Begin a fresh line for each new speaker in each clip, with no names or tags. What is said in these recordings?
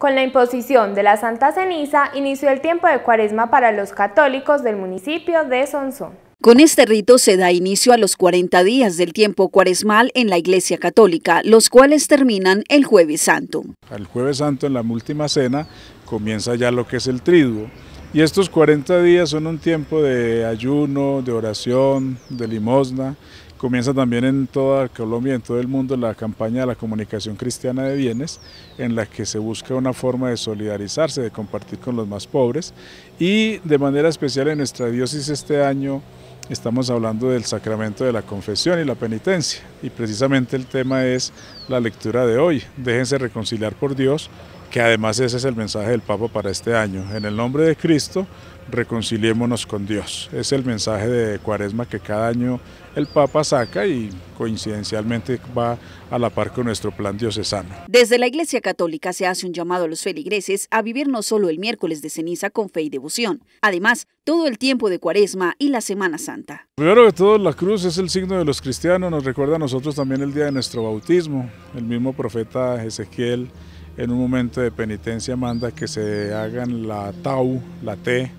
Con la imposición de la Santa Ceniza inició el tiempo de cuaresma para los católicos del municipio de Sonsón. Con este rito se da inicio a los 40 días del tiempo cuaresmal en la Iglesia Católica, los cuales terminan el Jueves Santo.
El Jueves Santo en la última cena comienza ya lo que es el triduo. Y estos 40 días son un tiempo de ayuno, de oración, de limosna. Comienza también en toda Colombia en todo el mundo la campaña de la comunicación cristiana de bienes, en la que se busca una forma de solidarizarse, de compartir con los más pobres. Y de manera especial en nuestra diócesis este año estamos hablando del sacramento de la confesión y la penitencia. Y precisamente el tema es la lectura de hoy, déjense reconciliar por Dios que además ese es el mensaje del Papa para este año. En el nombre de Cristo, reconciliémonos con Dios. Es el mensaje de Cuaresma que cada año el Papa saca y coincidencialmente va a la par con nuestro plan diocesano.
Desde la Iglesia Católica se hace un llamado a los feligreses a vivir no solo el miércoles de ceniza con fe y devoción, además todo el tiempo de Cuaresma y la Semana Santa.
Primero que todo, la cruz es el signo de los cristianos, nos recuerda a nosotros también el día de nuestro bautismo. El mismo profeta Ezequiel en un momento de penitencia manda que se hagan la tau, la T,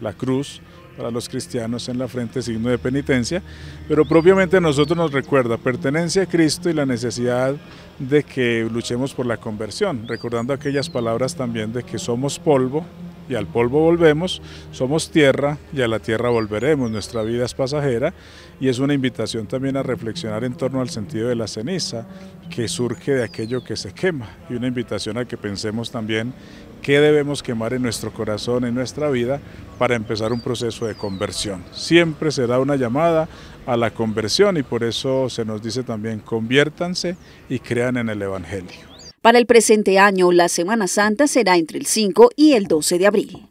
la cruz, para los cristianos en la frente, signo de penitencia, pero propiamente a nosotros nos recuerda pertenencia a Cristo y la necesidad de que luchemos por la conversión, recordando aquellas palabras también de que somos polvo, y al polvo volvemos, somos tierra y a la tierra volveremos, nuestra vida es pasajera y es una invitación también a reflexionar en torno al sentido de la ceniza que surge de aquello que se quema y una invitación a que pensemos también qué debemos quemar en nuestro corazón, en nuestra vida, para empezar un proceso de conversión. Siempre se da una llamada a la conversión y por eso se nos dice también conviértanse y crean en el Evangelio.
Para el presente año, la Semana Santa será entre el 5 y el 12 de abril.